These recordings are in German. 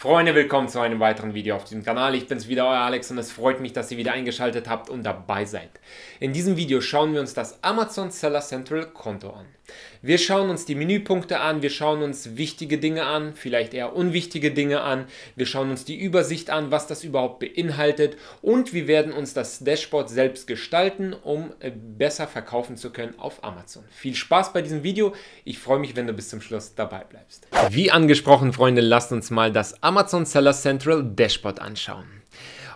Freunde, willkommen zu einem weiteren Video auf diesem Kanal. Ich bin's wieder, euer Alex und es freut mich, dass ihr wieder eingeschaltet habt und dabei seid. In diesem Video schauen wir uns das Amazon Seller Central Konto an. Wir schauen uns die Menüpunkte an, wir schauen uns wichtige Dinge an, vielleicht eher unwichtige Dinge an, wir schauen uns die Übersicht an, was das überhaupt beinhaltet und wir werden uns das Dashboard selbst gestalten, um äh, besser verkaufen zu können auf Amazon. Viel Spaß bei diesem Video, ich freue mich, wenn du bis zum Schluss dabei bleibst. Wie angesprochen, Freunde, lasst uns mal das Amazon Seller Central Dashboard anschauen.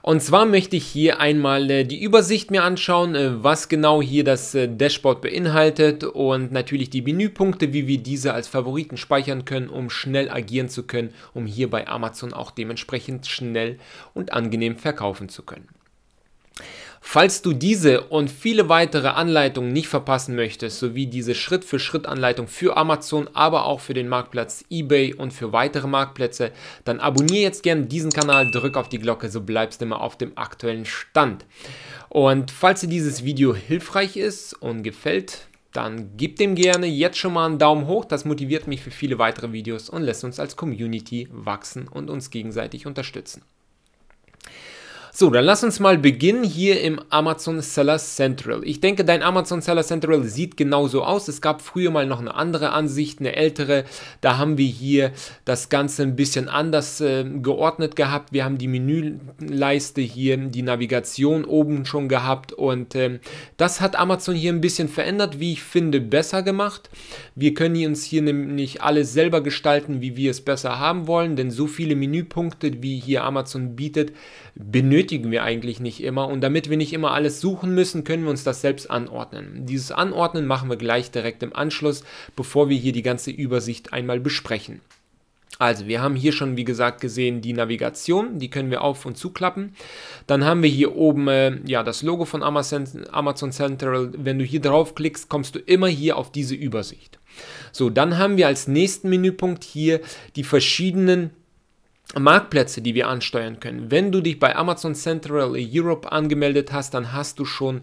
Und zwar möchte ich hier einmal äh, die Übersicht mir anschauen, äh, was genau hier das äh, Dashboard beinhaltet und natürlich die Menüpunkte, wie wir diese als Favoriten speichern können, um schnell agieren zu können, um hier bei Amazon auch dementsprechend schnell und angenehm verkaufen zu können. Falls du diese und viele weitere Anleitungen nicht verpassen möchtest, sowie diese Schritt-für-Schritt-Anleitung für Amazon, aber auch für den Marktplatz eBay und für weitere Marktplätze, dann abonniere jetzt gerne diesen Kanal, drück auf die Glocke, so bleibst du immer auf dem aktuellen Stand. Und falls dir dieses Video hilfreich ist und gefällt, dann gib dem gerne jetzt schon mal einen Daumen hoch. Das motiviert mich für viele weitere Videos und lässt uns als Community wachsen und uns gegenseitig unterstützen. So, dann lass uns mal beginnen hier im Amazon Seller Central. Ich denke, dein Amazon Seller Central sieht genauso aus. Es gab früher mal noch eine andere Ansicht, eine ältere. Da haben wir hier das Ganze ein bisschen anders äh, geordnet gehabt. Wir haben die Menüleiste hier, die Navigation oben schon gehabt und äh, das hat Amazon hier ein bisschen verändert, wie ich finde, besser gemacht. Wir können uns hier nämlich alles selber gestalten, wie wir es besser haben wollen, denn so viele Menüpunkte, wie hier Amazon bietet, benötigen wir eigentlich nicht immer und damit wir nicht immer alles suchen müssen, können wir uns das selbst anordnen. Dieses Anordnen machen wir gleich direkt im Anschluss, bevor wir hier die ganze Übersicht einmal besprechen. Also, wir haben hier schon, wie gesagt, gesehen die Navigation, die können wir auf- und zuklappen. Dann haben wir hier oben äh, ja, das Logo von Amazon, Amazon Central. Wenn du hier draufklickst, kommst du immer hier auf diese Übersicht. So, dann haben wir als nächsten Menüpunkt hier die verschiedenen Marktplätze, die wir ansteuern können. Wenn du dich bei Amazon Central Europe angemeldet hast, dann hast du schon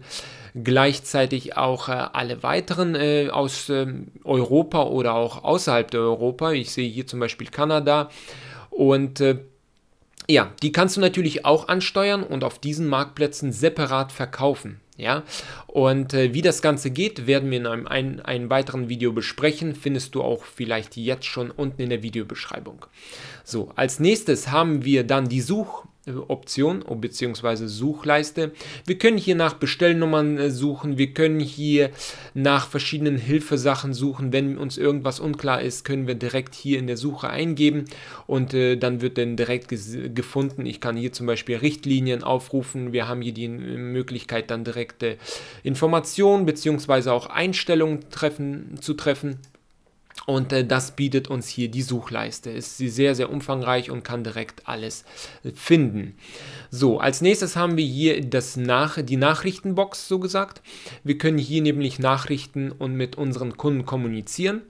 gleichzeitig auch äh, alle weiteren äh, aus äh, Europa oder auch außerhalb der Europa. Ich sehe hier zum Beispiel Kanada und äh, ja, die kannst du natürlich auch ansteuern und auf diesen Marktplätzen separat verkaufen. Ja? Und äh, wie das Ganze geht, werden wir in einem, ein, einem weiteren Video besprechen. Findest du auch vielleicht jetzt schon unten in der Videobeschreibung. So, als nächstes haben wir dann die Such- äh, Option oh, bzw. Suchleiste. Wir können hier nach Bestellnummern äh, suchen, wir können hier nach verschiedenen Hilfesachen suchen. Wenn uns irgendwas unklar ist, können wir direkt hier in der Suche eingeben und äh, dann wird dann direkt gefunden. Ich kann hier zum Beispiel Richtlinien aufrufen. Wir haben hier die Möglichkeit, dann direkte äh, Informationen bzw. auch Einstellungen treffen, zu treffen. Und äh, das bietet uns hier die Suchleiste. Ist sie sehr, sehr umfangreich und kann direkt alles finden. So, als nächstes haben wir hier das Nach die Nachrichtenbox, so gesagt. Wir können hier nämlich Nachrichten und mit unseren Kunden kommunizieren.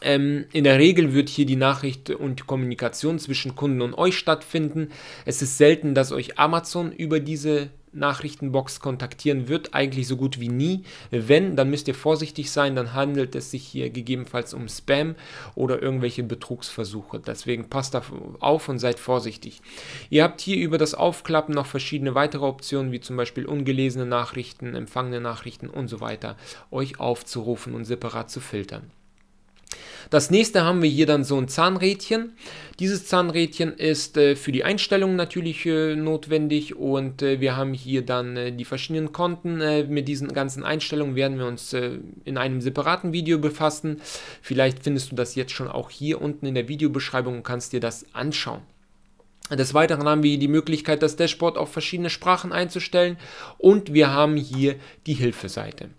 Ähm, in der Regel wird hier die Nachricht und die Kommunikation zwischen Kunden und euch stattfinden. Es ist selten, dass euch Amazon über diese Nachrichtenbox kontaktieren wird eigentlich so gut wie nie. Wenn, dann müsst ihr vorsichtig sein, dann handelt es sich hier gegebenenfalls um Spam oder irgendwelche Betrugsversuche. Deswegen passt auf und seid vorsichtig. Ihr habt hier über das Aufklappen noch verschiedene weitere Optionen, wie zum Beispiel ungelesene Nachrichten, empfangene Nachrichten und so weiter, euch aufzurufen und separat zu filtern. Das nächste haben wir hier dann so ein Zahnrädchen. Dieses Zahnrädchen ist äh, für die Einstellungen natürlich äh, notwendig und äh, wir haben hier dann äh, die verschiedenen Konten. Äh, mit diesen ganzen Einstellungen werden wir uns äh, in einem separaten Video befassen. Vielleicht findest du das jetzt schon auch hier unten in der Videobeschreibung und kannst dir das anschauen. Des Weiteren haben wir die Möglichkeit, das Dashboard auf verschiedene Sprachen einzustellen und wir haben hier die Hilfeseite.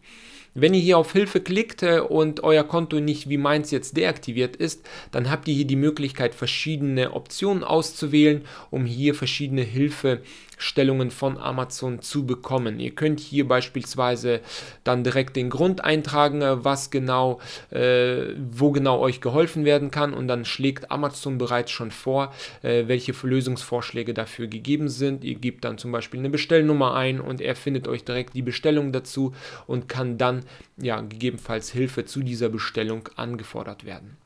Wenn ihr hier auf Hilfe klickt äh, und euer Konto nicht wie meins jetzt deaktiviert ist, dann habt ihr hier die Möglichkeit, verschiedene Optionen auszuwählen, um hier verschiedene Hilfe Bestellungen von Amazon zu bekommen. Ihr könnt hier beispielsweise dann direkt den Grund eintragen, äh, was genau, äh, wo genau euch geholfen werden kann und dann schlägt Amazon bereits schon vor, äh, welche Lösungsvorschläge dafür gegeben sind. Ihr gebt dann zum Beispiel eine Bestellnummer ein und er findet euch direkt die Bestellung dazu und kann dann ja gegebenenfalls Hilfe zu dieser Bestellung angefordert werden.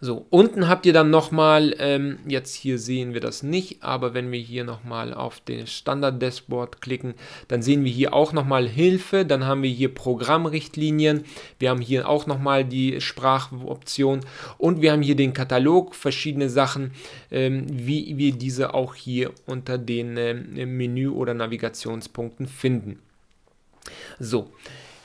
So, unten habt ihr dann nochmal, ähm, jetzt hier sehen wir das nicht, aber wenn wir hier nochmal auf den Standard-Dashboard klicken, dann sehen wir hier auch nochmal Hilfe, dann haben wir hier Programmrichtlinien, wir haben hier auch nochmal die Sprachoption und wir haben hier den Katalog, verschiedene Sachen, ähm, wie wir diese auch hier unter den ähm, Menü- oder Navigationspunkten finden. So,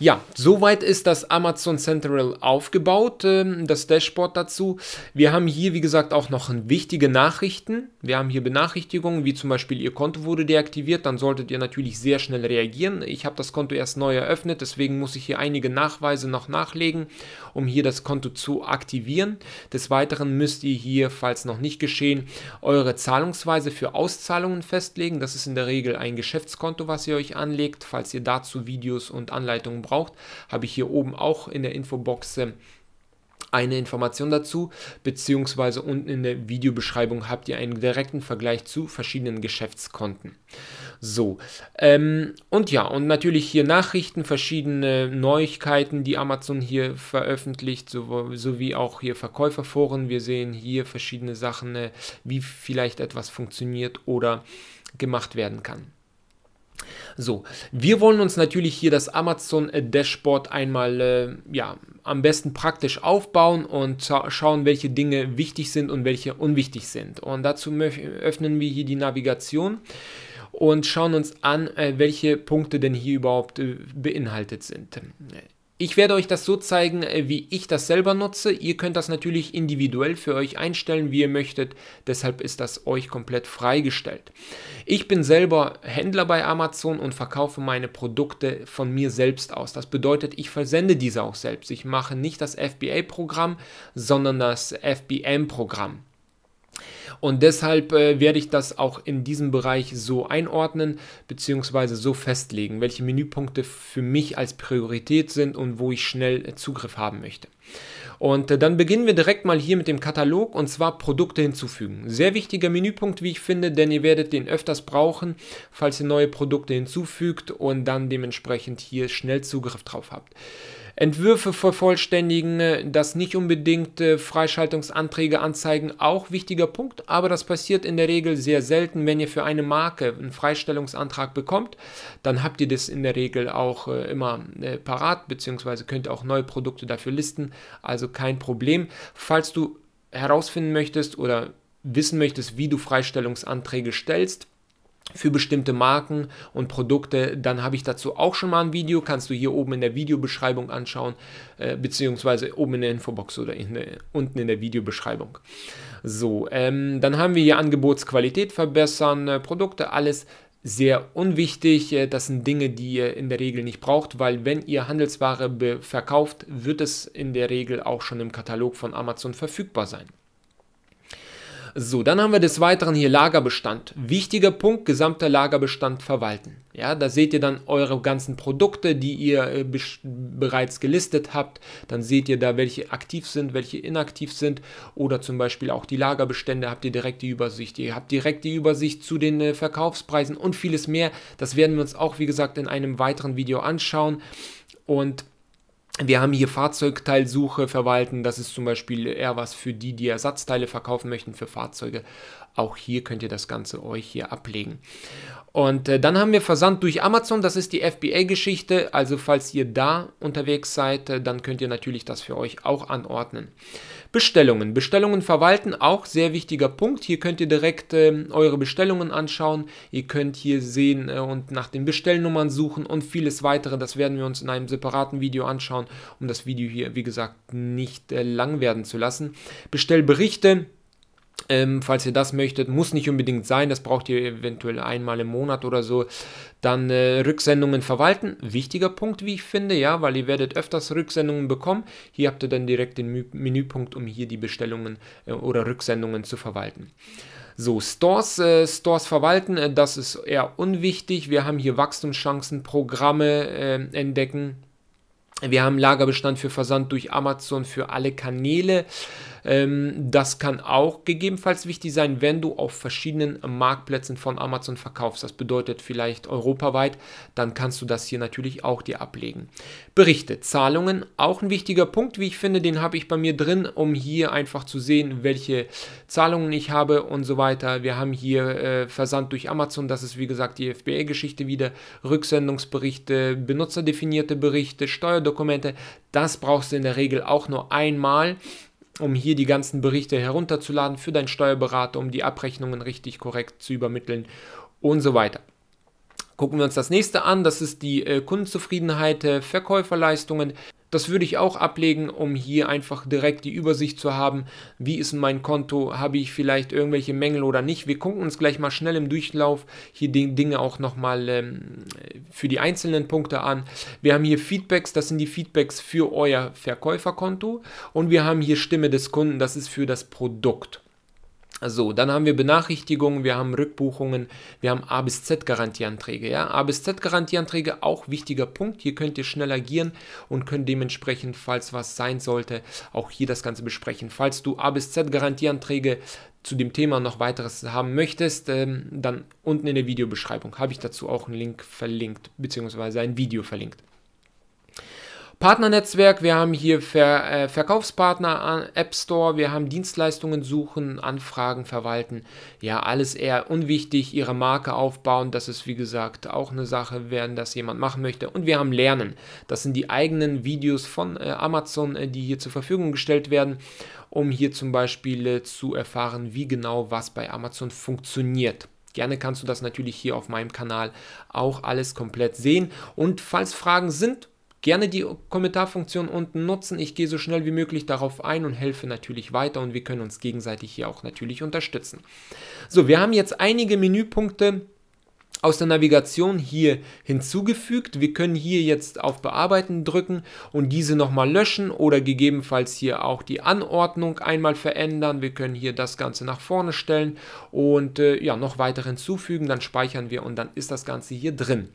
ja, soweit ist das Amazon Central aufgebaut, ähm, das Dashboard dazu. Wir haben hier, wie gesagt, auch noch wichtige Nachrichten. Wir haben hier Benachrichtigungen, wie zum Beispiel Ihr Konto wurde deaktiviert, dann solltet ihr natürlich sehr schnell reagieren. Ich habe das Konto erst neu eröffnet, deswegen muss ich hier einige Nachweise noch nachlegen, um hier das Konto zu aktivieren. Des Weiteren müsst ihr hier, falls noch nicht geschehen, eure Zahlungsweise für Auszahlungen festlegen. Das ist in der Regel ein Geschäftskonto, was ihr euch anlegt. Falls ihr dazu Videos und Anleitungen braucht, braucht, habe ich hier oben auch in der Infobox äh, eine Information dazu, beziehungsweise unten in der Videobeschreibung habt ihr einen direkten Vergleich zu verschiedenen Geschäftskonten. So, ähm, und ja, und natürlich hier Nachrichten, verschiedene Neuigkeiten, die Amazon hier veröffentlicht, sowie so auch hier Verkäuferforen. Wir sehen hier verschiedene Sachen, äh, wie vielleicht etwas funktioniert oder gemacht werden kann. So, wir wollen uns natürlich hier das Amazon Dashboard einmal äh, ja, am besten praktisch aufbauen und schauen, welche Dinge wichtig sind und welche unwichtig sind. Und dazu öffnen wir hier die Navigation und schauen uns an, äh, welche Punkte denn hier überhaupt äh, beinhaltet sind. Ich werde euch das so zeigen, äh, wie ich das selber nutze. Ihr könnt das natürlich individuell für euch einstellen, wie ihr möchtet. Deshalb ist das euch komplett freigestellt. Ich bin selber Händler bei Amazon und verkaufe meine Produkte von mir selbst aus. Das bedeutet, ich versende diese auch selbst. Ich mache nicht das FBA-Programm, sondern das FBM-Programm. Und deshalb äh, werde ich das auch in diesem Bereich so einordnen bzw. so festlegen, welche Menüpunkte für mich als Priorität sind und wo ich schnell äh, Zugriff haben möchte. Und äh, dann beginnen wir direkt mal hier mit dem Katalog und zwar Produkte hinzufügen. Sehr wichtiger Menüpunkt, wie ich finde, denn ihr werdet den öfters brauchen, falls ihr neue Produkte hinzufügt und dann dementsprechend hier schnell Zugriff drauf habt. Entwürfe vervollständigen, äh, das nicht unbedingt äh, Freischaltungsanträge anzeigen, auch wichtiger Punkt, aber das passiert in der Regel sehr selten. Wenn ihr für eine Marke einen Freistellungsantrag bekommt, dann habt ihr das in der Regel auch äh, immer parat, beziehungsweise könnt ihr auch neue Produkte dafür listen, also kein Problem. Falls du herausfinden möchtest oder wissen möchtest, wie du Freistellungsanträge stellst, für bestimmte Marken und Produkte, dann habe ich dazu auch schon mal ein Video, kannst du hier oben in der Videobeschreibung anschauen, äh, beziehungsweise oben in der Infobox oder in der, unten in der Videobeschreibung. So, ähm, dann haben wir hier Angebotsqualität verbessern, äh, Produkte, alles sehr unwichtig. Äh, das sind Dinge, die ihr in der Regel nicht braucht, weil wenn ihr Handelsware verkauft, wird es in der Regel auch schon im Katalog von Amazon verfügbar sein. So, dann haben wir des Weiteren hier Lagerbestand. Wichtiger Punkt, gesamter Lagerbestand verwalten. Ja, da seht ihr dann eure ganzen Produkte, die ihr äh, bereits gelistet habt. Dann seht ihr da, welche aktiv sind, welche inaktiv sind. Oder zum Beispiel auch die Lagerbestände habt ihr direkt die Übersicht. Ihr habt direkt die Übersicht zu den äh, Verkaufspreisen und vieles mehr. Das werden wir uns auch, wie gesagt, in einem weiteren Video anschauen. Und wir haben hier Fahrzeugteilsuche verwalten, das ist zum Beispiel eher was für die, die Ersatzteile verkaufen möchten für Fahrzeuge. Auch hier könnt ihr das Ganze euch hier ablegen. Und äh, dann haben wir Versand durch Amazon, das ist die FBA-Geschichte. Also falls ihr da unterwegs seid, äh, dann könnt ihr natürlich das für euch auch anordnen. Bestellungen. Bestellungen verwalten, auch sehr wichtiger Punkt. Hier könnt ihr direkt äh, eure Bestellungen anschauen. Ihr könnt hier sehen äh, und nach den Bestellnummern suchen und vieles weitere. Das werden wir uns in einem separaten Video anschauen, um das Video hier, wie gesagt, nicht äh, lang werden zu lassen. Bestellberichte. Ähm, falls ihr das möchtet, muss nicht unbedingt sein, das braucht ihr eventuell einmal im Monat oder so. Dann äh, Rücksendungen verwalten, wichtiger Punkt, wie ich finde, ja, weil ihr werdet öfters Rücksendungen bekommen. Hier habt ihr dann direkt den Menüpunkt, um hier die Bestellungen äh, oder Rücksendungen zu verwalten. So, Stores, äh, Stores verwalten, äh, das ist eher unwichtig. Wir haben hier Wachstumschancen, Programme äh, entdecken. Wir haben Lagerbestand für Versand durch Amazon für alle Kanäle. Ähm, das kann auch gegebenenfalls wichtig sein, wenn du auf verschiedenen Marktplätzen von Amazon verkaufst. Das bedeutet vielleicht europaweit, dann kannst du das hier natürlich auch dir ablegen. Berichte, Zahlungen, auch ein wichtiger Punkt, wie ich finde, den habe ich bei mir drin, um hier einfach zu sehen, welche Zahlungen ich habe und so weiter. Wir haben hier äh, Versand durch Amazon, das ist wie gesagt die FBA-Geschichte wieder, Rücksendungsberichte, benutzerdefinierte Berichte, Steuerdokumente. Das brauchst du in der Regel auch nur einmal um hier die ganzen Berichte herunterzuladen für deinen Steuerberater, um die Abrechnungen richtig korrekt zu übermitteln und so weiter. Gucken wir uns das nächste an, das ist die äh, Kundenzufriedenheit, äh, Verkäuferleistungen. Das würde ich auch ablegen, um hier einfach direkt die Übersicht zu haben, wie ist mein Konto, habe ich vielleicht irgendwelche Mängel oder nicht. Wir gucken uns gleich mal schnell im Durchlauf hier die Dinge auch nochmal ähm, für die einzelnen Punkte an. Wir haben hier Feedbacks, das sind die Feedbacks für euer Verkäuferkonto und wir haben hier Stimme des Kunden, das ist für das Produkt. So, dann haben wir Benachrichtigungen, wir haben Rückbuchungen, wir haben A bis Z Garantieanträge. Ja? A bis Z Garantieanträge, auch wichtiger Punkt. Hier könnt ihr schnell agieren und könnt dementsprechend, falls was sein sollte, auch hier das Ganze besprechen. Falls du A bis Z Garantieanträge zu dem Thema noch weiteres haben möchtest, ähm, dann unten in der Videobeschreibung habe ich dazu auch einen Link verlinkt, beziehungsweise ein Video verlinkt. Partnernetzwerk, wir haben hier Ver äh, Verkaufspartner, App Store, wir haben Dienstleistungen suchen, Anfragen verwalten. Ja, alles eher unwichtig. Ihre Marke aufbauen, das ist wie gesagt auch eine Sache, wenn das jemand machen möchte. Und wir haben Lernen. Das sind die eigenen Videos von äh, Amazon, äh, die hier zur Verfügung gestellt werden, um hier zum Beispiel äh, zu erfahren, wie genau was bei Amazon funktioniert. Gerne kannst du das natürlich hier auf meinem Kanal auch alles komplett sehen. Und falls Fragen sind, Gerne die Kommentarfunktion unten nutzen. Ich gehe so schnell wie möglich darauf ein und helfe natürlich weiter und wir können uns gegenseitig hier auch natürlich unterstützen. So, wir haben jetzt einige Menüpunkte aus der Navigation hier hinzugefügt. Wir können hier jetzt auf Bearbeiten drücken und diese nochmal löschen oder gegebenenfalls hier auch die Anordnung einmal verändern. Wir können hier das Ganze nach vorne stellen und äh, ja, noch weiter hinzufügen. Dann speichern wir und dann ist das Ganze hier drin.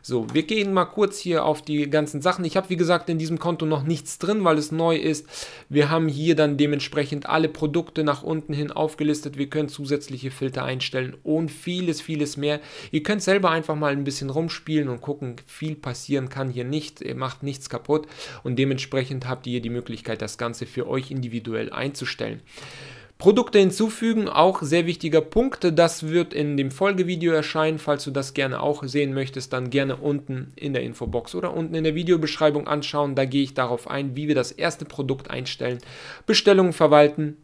So, wir gehen mal kurz hier auf die ganzen Sachen. Ich habe wie gesagt in diesem Konto noch nichts drin, weil es neu ist. Wir haben hier dann dementsprechend alle Produkte nach unten hin aufgelistet. Wir können zusätzliche Filter einstellen und vieles, vieles mehr. Ihr Ihr könnt selber einfach mal ein bisschen rumspielen und gucken, viel passieren kann hier nicht, ihr macht nichts kaputt und dementsprechend habt ihr die Möglichkeit, das Ganze für euch individuell einzustellen. Produkte hinzufügen, auch sehr wichtiger Punkt. Das wird in dem Folgevideo erscheinen. Falls du das gerne auch sehen möchtest, dann gerne unten in der Infobox oder unten in der Videobeschreibung anschauen. Da gehe ich darauf ein, wie wir das erste Produkt einstellen, Bestellungen verwalten,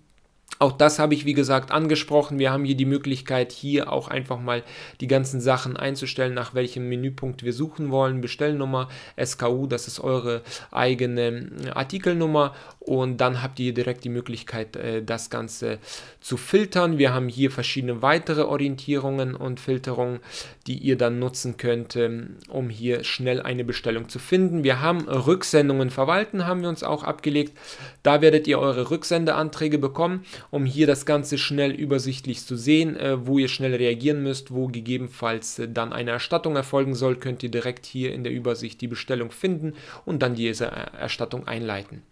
auch das habe ich, wie gesagt, angesprochen. Wir haben hier die Möglichkeit, hier auch einfach mal die ganzen Sachen einzustellen, nach welchem Menüpunkt wir suchen wollen. Bestellnummer, SKU, das ist eure eigene äh, Artikelnummer. Und dann habt ihr direkt die Möglichkeit, äh, das Ganze zu filtern. Wir haben hier verschiedene weitere Orientierungen und Filterungen, die ihr dann nutzen könnt, ähm, um hier schnell eine Bestellung zu finden. Wir haben Rücksendungen verwalten, haben wir uns auch abgelegt. Da werdet ihr eure Rücksendeanträge bekommen um hier das Ganze schnell übersichtlich zu sehen, äh, wo ihr schnell reagieren müsst, wo gegebenenfalls äh, dann eine Erstattung erfolgen soll, könnt ihr direkt hier in der Übersicht die Bestellung finden und dann diese äh, Erstattung einleiten.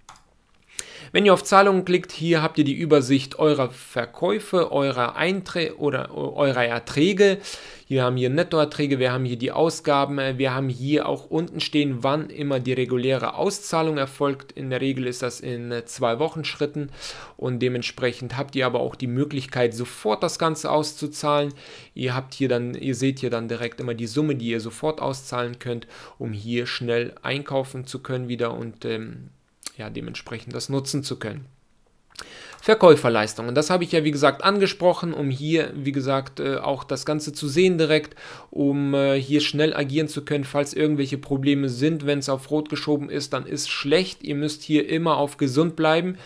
Wenn ihr auf Zahlungen klickt, hier habt ihr die Übersicht eurer Verkäufe, eurer Einträge oder äh, eurer Erträge. Wir haben hier Nettoerträge, wir haben hier die Ausgaben, äh, wir haben hier auch unten stehen, wann immer die reguläre Auszahlung erfolgt. In der Regel ist das in äh, zwei Wochen Schritten und dementsprechend habt ihr aber auch die Möglichkeit, sofort das Ganze auszuzahlen. Ihr habt hier dann, ihr seht hier dann direkt immer die Summe, die ihr sofort auszahlen könnt, um hier schnell einkaufen zu können wieder und ähm, ja dementsprechend das nutzen zu können. Verkäuferleistungen. Das habe ich ja wie gesagt angesprochen, um hier wie gesagt äh, auch das Ganze zu sehen direkt, um äh, hier schnell agieren zu können, falls irgendwelche Probleme sind. Wenn es auf Rot geschoben ist, dann ist schlecht. Ihr müsst hier immer auf gesund bleiben,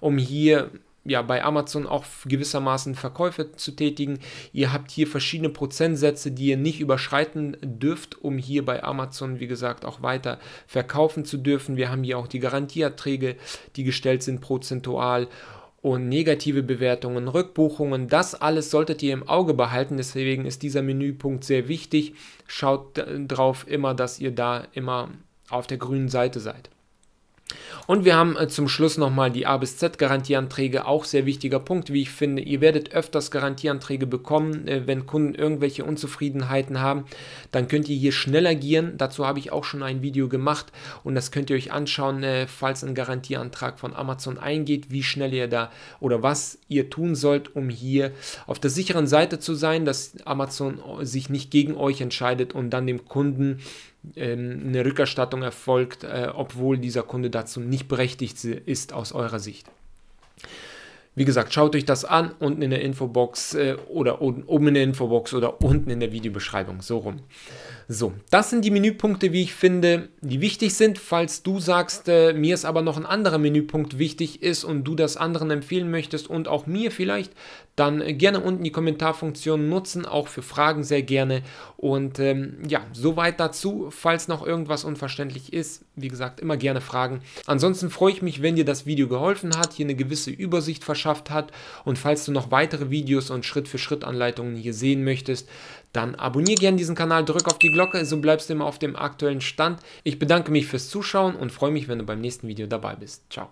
um hier ja, bei Amazon auch gewissermaßen Verkäufe zu tätigen. Ihr habt hier verschiedene Prozentsätze, die ihr nicht überschreiten dürft, um hier bei Amazon, wie gesagt, auch weiter verkaufen zu dürfen. Wir haben hier auch die Garantieerträge, die gestellt sind prozentual und negative Bewertungen, Rückbuchungen, das alles solltet ihr im Auge behalten. Deswegen ist dieser Menüpunkt sehr wichtig. Schaut äh, drauf immer, dass ihr da immer auf der grünen Seite seid. Und wir haben äh, zum Schluss nochmal die A bis Z Garantieanträge, auch sehr wichtiger Punkt, wie ich finde. Ihr werdet öfters Garantieanträge bekommen, äh, wenn Kunden irgendwelche Unzufriedenheiten haben, dann könnt ihr hier schnell agieren. Dazu habe ich auch schon ein Video gemacht und das könnt ihr euch anschauen, äh, falls ein Garantieantrag von Amazon eingeht, wie schnell ihr da oder was ihr tun sollt, um hier auf der sicheren Seite zu sein, dass Amazon sich nicht gegen euch entscheidet und dann dem Kunden ähm, eine Rückerstattung erfolgt, äh, obwohl dieser Kunde dazu nicht berechtigt ist aus eurer Sicht. Wie gesagt, schaut euch das an, unten in der Infobox äh, oder oben in der Infobox oder unten in der Videobeschreibung, so rum. So, das sind die Menüpunkte, wie ich finde, die wichtig sind. Falls du sagst, äh, mir ist aber noch ein anderer Menüpunkt wichtig ist und du das anderen empfehlen möchtest und auch mir vielleicht, dann äh, gerne unten die Kommentarfunktion nutzen, auch für Fragen sehr gerne. Und ähm, ja, soweit dazu. Falls noch irgendwas unverständlich ist, wie gesagt, immer gerne fragen. Ansonsten freue ich mich, wenn dir das Video geholfen hat, hier eine gewisse Übersicht verschafft hat. Und falls du noch weitere Videos und Schritt-für-Schritt-Anleitungen hier sehen möchtest, dann abonniere gerne diesen Kanal, drück auf die Glocke, so bleibst du immer auf dem aktuellen Stand. Ich bedanke mich fürs Zuschauen und freue mich, wenn du beim nächsten Video dabei bist. Ciao.